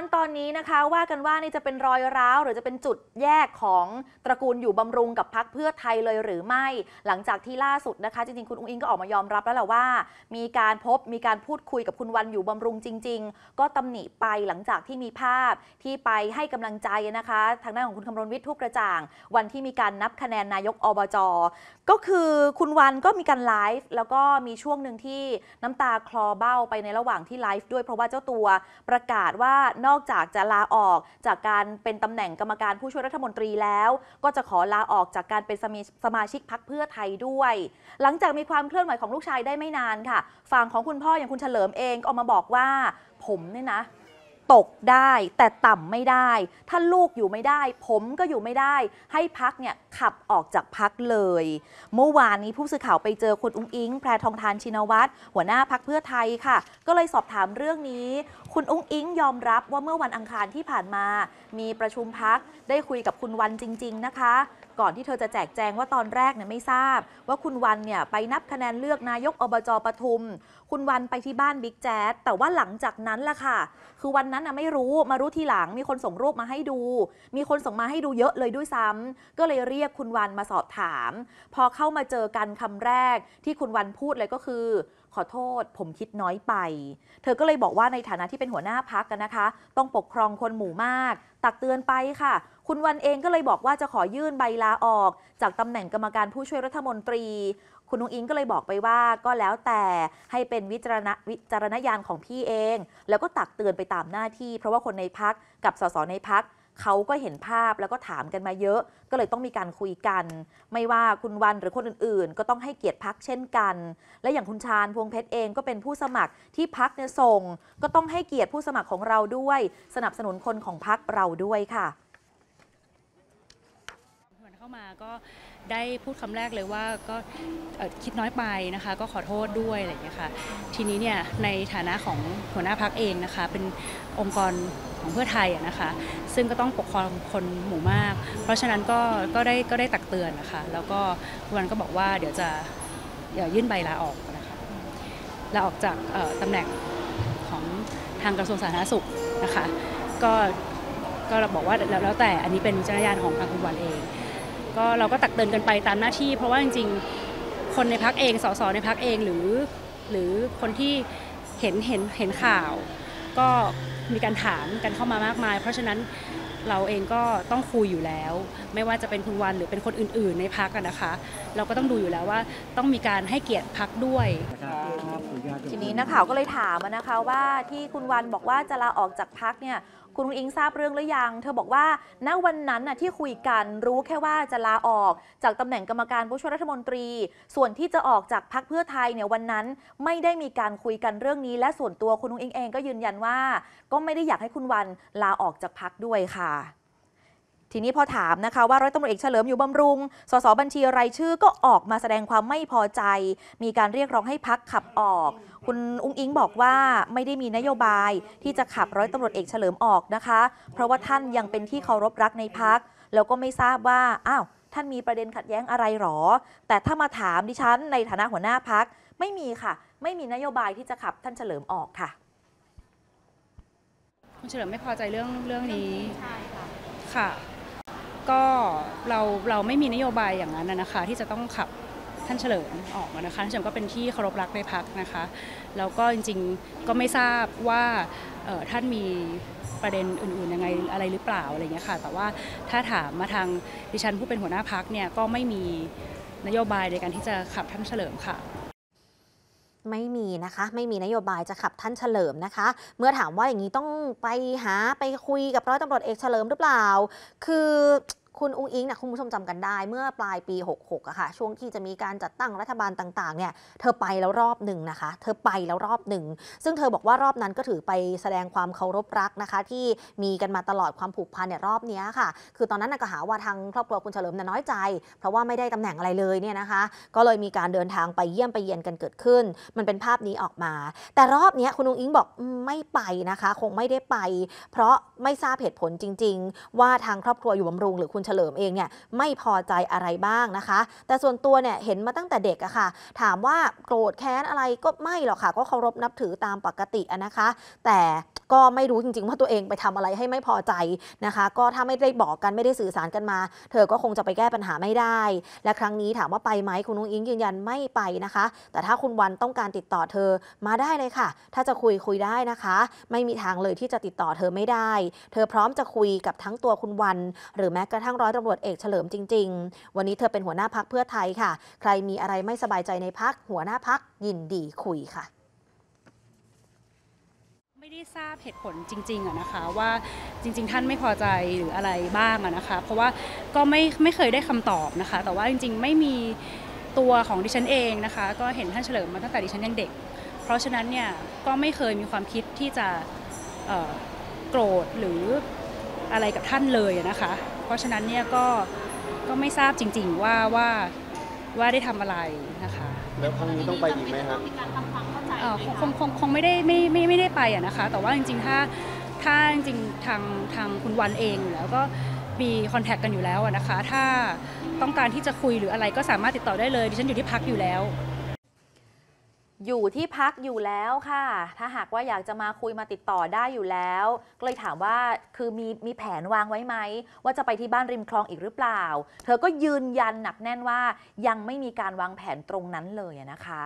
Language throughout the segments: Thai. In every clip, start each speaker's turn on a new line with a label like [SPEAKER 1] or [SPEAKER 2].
[SPEAKER 1] อนตอนนี้นะคะว่ากันว่านี่จะเป็นรอยร้าวหรือจะเป็นจุดแยกของตระกูลอยู่บำรุงกับพักเพื่อไทยเลยหรือไม่หลังจากที่ล่าสุดนะคะ จริงๆคุณอุ้งอิงก็ออกมายอมรับแล้วแหละว่า มีการพบมีการพูดคุยกับคุณวันอยู่บำรุงจริง ๆ ก็ตำหนิไปหลังจากที่มีภาพที่ไปให้กำลังใจนะคะทางด้านของคุณคำรณวิทย์ทุกกระจ่างวันที่มีการนับคะแนนนายกอบจก็คือคุณวันก็มีการไลฟ์แล้วก็มีช่วงหนึ่งที่น้ำตาคลอเบ้าไปในระหว่างที่ไลฟ์ด้วยเพราะว่าเจ้าตัวประกาศว่านนอกจากจะลาออกจากการเป็นตำแหน่งกรรมการผู้ช่วยรัฐมนตรีแล้ว ก็จะขอลาออกจากการเป็นสมาชิกพักเพื่อไทยด้วย หลังจากมีความเคลื่อนไหวของลูกชายได้ไม่นานค่ะ ฝั่งของคุณพ่ออย่างคุณเฉลิมเองก็ออกมาบอกว่า ผมเนี่ยนะตกได้แต่ต่ำไม่ได้ ถ้าลูกอยู่ไม่ได้ ผมก็อยู่ไม่ได้ ให้พักเนี่ย ขับออกจากพักเลย เมื่อวานนี้ผู้สื่อข่าวไปเจอคุณอุ้งอิง แพรทองทานชินวัตรหัวหน้าพักเพื่อไทยค่ะ ก็เลยสอบถามเรื่องนี้ คุณอุ้งอิงยอมรับว่าเมื่อวันอังคารที่ผ่านมา มีประชุมพักได้คุยกับคุณวันจริงๆนะคะ ก่อนที่เธอจะแจกแจงว่าตอนแรกเนี่ยไม่ทราบ ว่าคุณวันเนี่ยไปนับคะแนนเลือกนายกอบจปทุม คุณวันไปที่บ้านบิ๊กแจ๊ดแต่ว่าหลังจากนั้นล่ะค่ะ คือวันนั้นนั้นนะไม่รู้มารู้ทีหลังมีคนส่งรูปมาให้ดู มีคนส่งมาให้ดูเยอะเลยด้วยซ้ำ ก็เลยเรียกคุณวันมาสอบถาม พอเข้ามาเจอกันคำแรกที่คุณวันพูดเลยก็คือ ขอโทษ ผมคิดน้อยไป เธอก็เลยบอกว่าในฐานะที่เป็นหัวหน้าพักกันนะคะ ต้องปกครองคนหมู่มาก ตักเตือนไปค่ะ คุณวันเองก็เลยบอกว่าจะขอยื่นใบลาออก จากตำแหน่งกรรมการผู้ช่วยรัฐมนตรีคุณนุ้งอิงก็เลยบอกไปว่าก็แล้วแต่ให้เป็นวิจารณวิจารณญาณของพี่เอง แล้วก็ตักเตือนไปตามหน้าที่ เพราะว่าคนในพักกับสสในพัก เขาก็เห็นภาพแล้วก็ถามกันมาเยอะก็เลยต้องมีการคุยกัน ไม่ว่าคุณวันหรือคนอื่นๆ ก็ต้องให้เกียรติพักเช่นกัน และอย่างคุณชาญพวงเพชรเองก็เป็นผู้สมัครที่พักเนี่ยส่งก็ต้องให้เกียรติผู้สมัครของเราด้วย สนับสนุนคนของพักเราด้วยค่ะ
[SPEAKER 2] เข้ามาก็ได้พูดคำแรกเลยว่าก็คิดน้อยไปนะคะก็ขอโทษด้วยอะไรอย่างนี้ค่ะทีนี้เนี่ยในฐานะของหัวหน้าพักเองนะคะเป็นองค์กรของเพื่อไทยนะคะซึ่งก็ต้องปกครองคนหมู่มาก เพราะฉะนั้นก็ก็ได้ก็ได้ตักเตือนนะคะแล้วก็ุวันก็บอกว่าเดี๋ยวจะอย่ายื่นใบลาออกนะคะลาออกจากตำแหน่งของทางกระทรวงสาธารณสุขนะคะก็ก็เราบอกว่าแล้วแต่อันนี้เป็นจริยานของทางคุณวันเองก็เราก็ตักเตือนกันไปตามหน้าที่เพราะว่าจริงๆ คนในพักเอง สสในพักเองหรือ หรือคนที่เห็นเห็นเห็นข่าว ก็มีการถามกันเข้ามามากมาย เพราะฉะนั้นเราเองก็ต้องคุยอยู่แล้ว ไม่ว่าจะเป็นคุณวันหรือเป็นคนอื่นๆในพักกันะคะ เราก็ต้องดูอยู่แล้วว่าต้องมีการให้เกียรติพักด้วย
[SPEAKER 1] ทีนี้นักข่าวก็เลยถามนะคะว่าที่คุณวันบอกว่าจะลาออกจากพักเนี่ยคุณอิงทราบเรื่องหรือยัง เธอบอกว่า ณ วันนั้นน่ะที่คุยกันรู้แค่ว่าจะลาออก จากตำแหน่งกรรมการผู้ช่วยรัฐมนตรี ส่วนที่จะออกจากพักเพื่อไทยเนี่ยวันนั้นไม่ได้มีการคุยกันเรื่องนี้ และส่วนตัวคุณุงอิงเองก็ยืนยันว่า ก็ไม่ได้อยากให้คุณวันลาออกจากพักด้วยค่ะทีนี้พอถามนะคะว่า ร้อยตำรวจเอกเฉลิมอยู่บำรุง สสบัญชีรายชื่อก็ออกมาแสดงความไม่พอใจ มีการเรียกร้องให้พักขับออก คุณอุ้งอิงบอกว่าไม่ได้มีนโยบายที่จะขับร้อยตำรวจเอกเฉลิมออกนะคะ เพราะว่าท่านยังเป็นที่เคารพรักในพัก แล้ว ก็ไม่ทราบว่าอ้าวท่านมีประเด็นขัดแย้งอะไรหรอ แต่ถ้ามาถามดิฉันในฐานะหัวหน้าพักไม่มีค่ะ ไม่มีนโยบายที่จะขับท่านเฉลิมออกค่ะ
[SPEAKER 2] คุณเฉลิมไม่พอใจเรื่องเรื่องนี้ค่ะก็เราเราไม่มีนโยบายอย่างนั้นนะคะ ที่จะต้องขับท่านเฉลิมออกนะคะท่านเฉลิมก็เป็นที่เคารพรักในพักนะคะแล้วก็จริง ๆก็ไม่ทราบว่าท่านมีประเด็นอื่นๆยังไงอะไรหรือเปล่าอะไรเงี้ยค่ะแต่ว่าถ้าถามมาทางดิฉันผู้เป็นหัวหน้าพักเนี่ยก็ไม่มีนโยบายในการที่จะขับท่านเฉลิมค่ะ
[SPEAKER 3] ไม่มีนะคะไม่มีนโยบายจะขับท่านเฉลิมนะคะ เมื่อถามว่าอย่างนี้ต้องไปหาไปคุยกับร้อยตำรวจเอกเฉลิมหรือเปล่าคือคุณอุ้งอิงเนี่ยคุณผู้ชมจำกันได้เมื่อปลายปี 66อะค่ะ ช่วงที่จะมีการจัดตั้งรัฐบาลต่าง ๆเนี่ยเธอไปแล้วรอบหนึ่งนะคะ เธอไปแล้วรอบหนึ่ง ซึ่งเธอบอกว่ารอบนั้นก็ถือไปแสดงความเคารพรักนะคะ ที่มีกันมาตลอดความผูกพันเนี่ยรอบนี้ค่ะ คือตอนนั้นก็หาว่าทางครอบครัวคุณเฉลิมน้อยใจ เพราะว่าไม่ได้ตำแหน่งอะไรเลยเนี่ยนะคะ ก็เลยมีการเดินทางไปเยี่ยมไปเยียนกันเกิดขึ้น มันเป็นภาพนี้ออกมา แต่รอบนี้คุณอุ้งอิงบอกไม่ไปนะคะ คงไม่ได้ไปเพราะไม่ทราบเหตุผลจริง ๆ ว่าทางครอบครัวอยู่บำรุงหรือคุณคุณเฉลิมเองเนี่ยไม่พอใจอะไรบ้างนะคะ แต่ส่วนตัวเนี่ยเห็นมาตั้งแต่เด็กอะค่ะ ถามว่าโกรธแค้นอะไรก็ไม่หรอกค่ะ ก็เคารพนับถือตามปกตินะคะ แต่ก็ไม่รู้จริงๆว่าตัวเองไปทำอะไรให้ไม่พอใจนะคะ ก็ถ้าไม่ได้บอกกันไม่ได้สื่อสารกันมา เธอก็คงจะไปแก้ปัญหาไม่ได้ และครั้งนี้ถามว่าไปไหมคุณนุ้งอิงยืนยันไม่ไปนะคะ แต่ถ้าคุณวันต้องการติดต่อเธอมาได้เลยค่ะ ถ้าจะคุยคุยได้นะคะ ไม่มีทางเลยที่จะติดต่อเธอไม่ได้ เธอพร้อมจะคุยกับทั้งตัวคุณวันหรือแม้กระทั่งร้อยตำรวจเอก เฉลิมจริงๆ วันนี้เธอเป็นหัวหน้าพักเพื่อไทยค่ะ ใครมีอะไรไม่สบายใจในพักหัวหน้าพักยินดีคุยค่ะ
[SPEAKER 2] ไม่ได้ทราบเหตุผลจริงๆอะนะคะว่าจริงๆ ท่านไม่พอใจหรืออะไรบ้างอะนะคะเพราะว่าก็ไม่ไม่เคยได้คำตอบนะคะแต่ว่าจริงๆ ไม่มีตัวของดิฉันเองนะคะก็เห็นท่านเฉลิมมาตั้งแต่ดิฉันยังเด็ก เพราะฉะนั้นเนี่ยก็ไม่เคยมีความคิดที่จะโกรธหรืออะไรกับท่านเลยนะคะเพราะฉะนั้นเนี่ยก็ก็ไม่ทราบจริง ๆ ว่าว่าว่าได้ทำอะไรนะคะแล้วครั้งนี้ต้องไปอีกไหมครับคงคงคงไม่ได้ไม่ไม่ไม่ได้ไปอะนะคะแต่ว่าจริงๆ ถ้าถ้าจริงๆทางทางคุณวันเองแล้วก็มีคอนแทคกันอยู่แล้วนะคะ ถ้า
[SPEAKER 1] ต้องการที่จะคุยหรืออะไรก็สามารถติดต่อได้เลยดิฉันอยู่ที่พักอยู่แล้ว อยู่ที่พักอยู่แล้วค่ะ ถ้าหากว่าอยากจะมาคุยมาติดต่อได้อยู่แล้วก็เลยถามว่าคือมีมีแผนวางไว้ไหม ว่าจะไปที่บ้านริมคลองอีกหรือเปล่า เธอก็ยืนยันหนักแน่นว่า ยังไม่มีการวางแผนตรงนั้นเลยนะคะ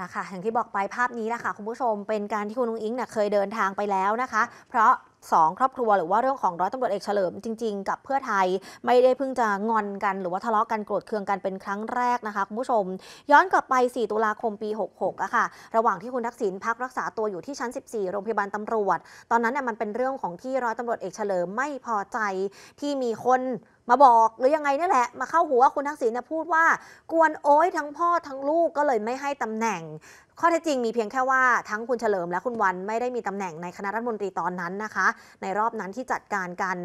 [SPEAKER 3] ล่ะค่ะอย่างที่บอกไปภาพนี้ล่ะค่ะคุณผู้ชมเป็นการที่คุณนุ้งอิงเนี่ยเคยเดินทางไปแล้วนะคะเพราะสองครอบครัวหรือว่าเรื่องของร้อยตำรวจเอกเฉลิม จริง ๆ กับเพื่อไทยไม่ได้เพิ่งจะงอนกัน หรือว่าทะเลาะกันโกรธเคืองกันเป็นครั้งแรกนะคะคุณผู้ชมย้อนกลับไป 4 ตุลาคมปี 66อะค่ะระหว่างที่คุณทักษิณพักรักษาตัวอยู่ที่ชั้น 14 โรงพยาบาลตำรวจ ตอนนั้นเนี่ยมันเป็นเรื่องของที่ร้อยตำรวจเอกเฉลิมไม่พอใจที่มีคนมาบอกหรือยังไงนี่แหละ มาเข้าหัวคุณทักษิณนพูดว่า กวน โอ้ยทั้งพ่อทั้งลูกก็เลยไม่ให้ตำแหน่ง ข้อเท็จจริงมีเพียงแค่ว่าทั้งคุณเฉลิมและคุณวันไม่ได้มีตำแหน่งในคณะรัฐมนตรีตอนนั้นนะคะ ในรอบนั้นที่จัดการกัน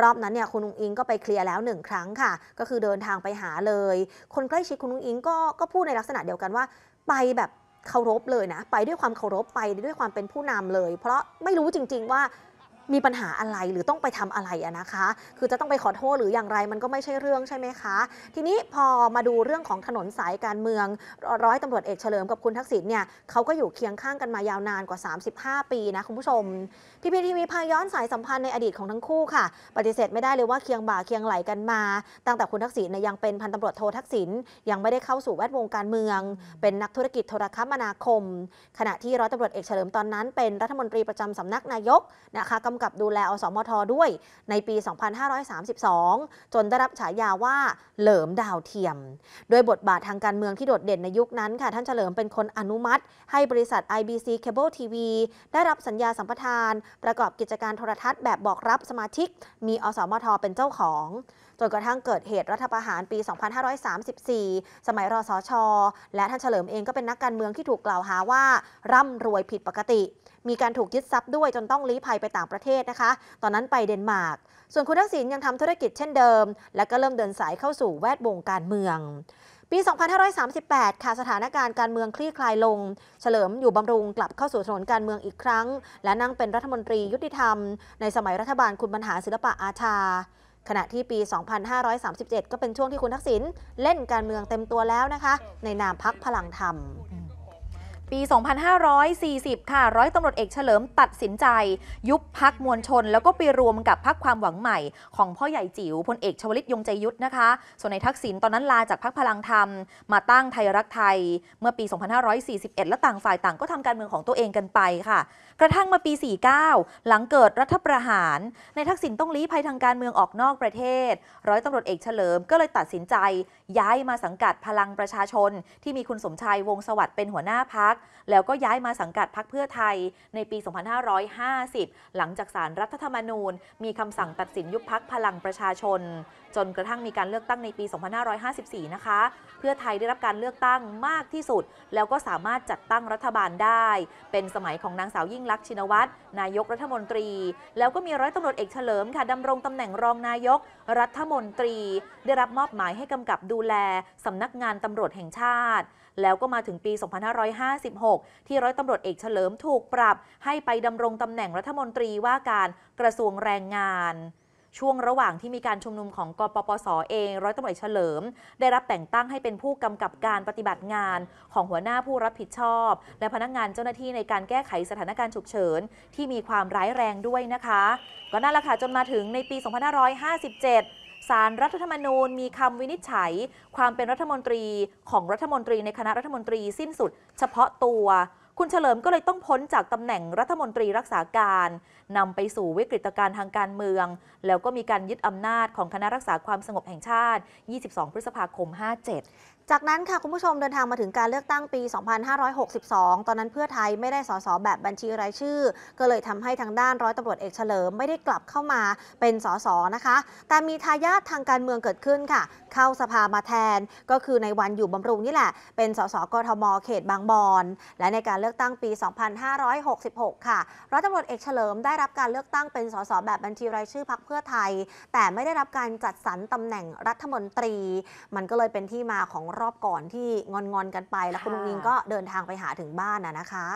[SPEAKER 3] รอบนั้นเนี่ยคุณอุ้งอิงก็ไปเคลียร์แล้วหนึ่งครั้งค่ะ ก็คือเดินทางไปหาเลย คนใกล้ชิดคุณอุ้งอิงก็ก็พูดในลักษณะเดียวกันว่า ไปแบบเคารพเลยนะไปด้วยความเคารพไปด้วยความเป็นผู้นำเลย เพราะไม่รู้จริง ๆว่ามีปัญหาอะไรหรือต้องไปทำอะไรอะนะคะ คือจะต้องไปขอโทษหรืออย่างไรมันก็ไม่ใช่เรื่องใช่ไหมคะ ทีนี้พอมาดูเรื่องของถนนสายการเมืองร้อยตำรวจเอกเฉลิมกับคุณทักษิณเนี่ยเขาก็อยู่เคียงข้างกันมายาวนานกว่า 35 ปีนะคุณผู้ชมพี่พีทีวีพาย้อนสายสัมพันธ์ในอดีตของทั้งคู่ค่ะ ปฏิเสธไม่ได้เลยว่าเคียงบ่าเคียงไหลกันมาตั้งแต่คุณทักษิณเนี่ยยังเป็นพันตำรวจโททักษิณยังไม่ได้เข้าสู่แวดวงการเมือง เป็นนักธุรกิจโทรคมนาคมขณะที่ร้อยตำรวจเอกเฉลิมตอนนั้นเป็นรัฐมนตรีประจำสำนักนายกนะคะกำกับดูแลอสมท ด้วยในปี 2532 จนได้รับฉายาว่า เหลิมดาวเทียมโดยบทบาททางการเมืองที่โดดเด่นในยุคนั้นค่ะ ท่านเฉลิมเป็นคนอนุมัติ ให้บริษัท IBC Cable TV ได้รับสัญญาสัมปทาน ประกอบกิจการโทรทัศน์แบบบอกรับสมาชิก มีอสมทเป็นเจ้าของ จนกระทั่งเกิดเหตุรัฐประหารปี 2534 สมัยรอสอชอและท่านเฉลิมเองก็เป็นนักการเมืองที่ถูกกล่าวหาว่าร่ำรวยผิดปกติมีการถูกยึดทรัพย์ด้วยจนต้องลี้ภัยไปต่างประเทศนะคะ ตอนนั้นไปเดนมาร์ก ส่วนคุณทักษิณยังทำธุรกิจเช่นเดิม และก็เริ่มเดินสายเข้าสู่แวดวงการเมือง ปี 2538 ค่ะสถานการณ์การเมืองคลี่คลายลง เฉลิมอยู่บำรุงกลับเข้าสู่ถนนการเมืองอีกครั้ง และนั่งเป็นรัฐมนตรียุติธรรมในสมัยรัฐบาลคุณบรรหารศิลปะอาชา ขณะที่ปี 2537 ก็เป็นช่วงที่คุณทักษิณเล่นการเมืองเต็มตัวแล้วนะคะในนามพักพลังธรรมปี 2540 ค่ะ ร้อยตำรวจเอกเฉลิมตั
[SPEAKER 1] ดสินใจยุบพักมวลชน แล้วก็ไปรวมกับพักความหวังใหม่ ของพ่อใหญ่จิ๋วพลเอกชวลิตยงใจยุทธนะคะ ส่วนในทักษิณตอนนั้นลาจากพักพลังธรรมมาตั้งไทยรักไทย เมื่อปี 2541 และต่างฝ่ายต่างก็ทำการเมืองของตัวเองกันไปค่ะ กระทั่งมาปี 49 หลังเกิดรัฐประหาร ในทักษิณต้องลี้ภัยทางการเมืองออกนอกประเทศ ร้อยตำรวจเอกเฉลิมก็เลยตัดสินใจ ย้ายมาสังกัดพลังประชาชน ที่มีคุณสมชายวงสวัสดิ์เป็นหัวหน้าพักแล้วก็ย้ายมาสังกัดพรรคเพื่อไทยในปี 2550 หลังจากสารรัฐธรรมนูญ มีคำสั่งตัดสินยุบพักพลังประชาชน จนกระทั่งมีการเลือกตั้งในปี 2554 นะคะ เพื่อไทยได้รับการเลือกตั้งมากที่สุด แล้วก็สามารถจัดตั้งรัฐบาลได้ เป็นสมัยของนางสาวยิ่งลักษณ์ชินวัตรนายกรัฐมนตรี แล้วก็มีร้อยตำรวจเอกเฉลิมค่ะดำรงตำแหน่งรองนายกรัฐมนตรี ได้รับมอบหมายให้กำกับดูแลสำนักงานตำรวจแห่งชาติแล้วก็มาถึงปี 2556 ที่ร้อยตำรวจเอกเฉลิมถูกปรับให้ไปดำรงตำแหน่งรัฐมนตรีว่าการกระทรวงแรงงาน ช่วงระหว่างที่มีการชุมนุมของกปปสอเองร้อยตำรวจเฉลิม ได้รับแต่งตั้งให้เป็นผู้กำกับการปฏิบัติงาน ของหัวหน้าผู้รับผิดชอบ และพนักงานเจ้าหน้าที่ในการแก้ไขสถานการณ์ฉุกเฉินที่มีความร้ายแรงด้วยนะคะ ก็นั่นแหละค่ะจนมาถึงในปี 2557สารรัฐธรรมนูญมีคำวินิจฉัยความเป็นรัฐมนตรี ของรัฐมนตรีในคณะรัฐมนตรีสิ้นสุดเฉพาะตัว คุณเฉลิมก็เลยต้องพ้นจากตำแหน่งรัฐมนตรีรักษาการนำไปสู่วิกฤตการณ์ทางการเมือง แล้วก็มีการยึดอำนาจของคณะรักษาความสงบแห่งชาติ 22 พฤษภาคม 57
[SPEAKER 3] จากนั้นค่ะ คุณผู้ชมเดินทางมาถึงการเลือกตั้งปี 2562 ตอนนั้นเพื่อไทยไม่ได้สสแบบบัญชีรายชื่อ ก็เลยทำให้ทางด้านร้อยตำรวจเอกเฉลิมไม่ได้กลับเข้ามาเป็นสสนะคะ แต่มีทายาททางการเมืองเกิดขึ้นค่ะ เข้าสภามาแทนก็คือในวันอยู่บำรุงนี่แหละ เป็นสสกทมเขตบางบอน และในการเลือกตั้งปี 2566 ค่ะร้อยตำรวจเอกเฉลิม ได้รับการเลือกตั้งเป็นสสแบบบัญชีรายชื่อพักเพื่อไทย แต่ไม่ได้รับการจัดสรรตำแหน่งรัฐมนตรี มันก็เลยเป็นที่มาของรอบก่อนที่งอนๆกันไป แล้วคุณลุงนิงก็เดินทางไปหาถึงบ้านน่ะนะคะ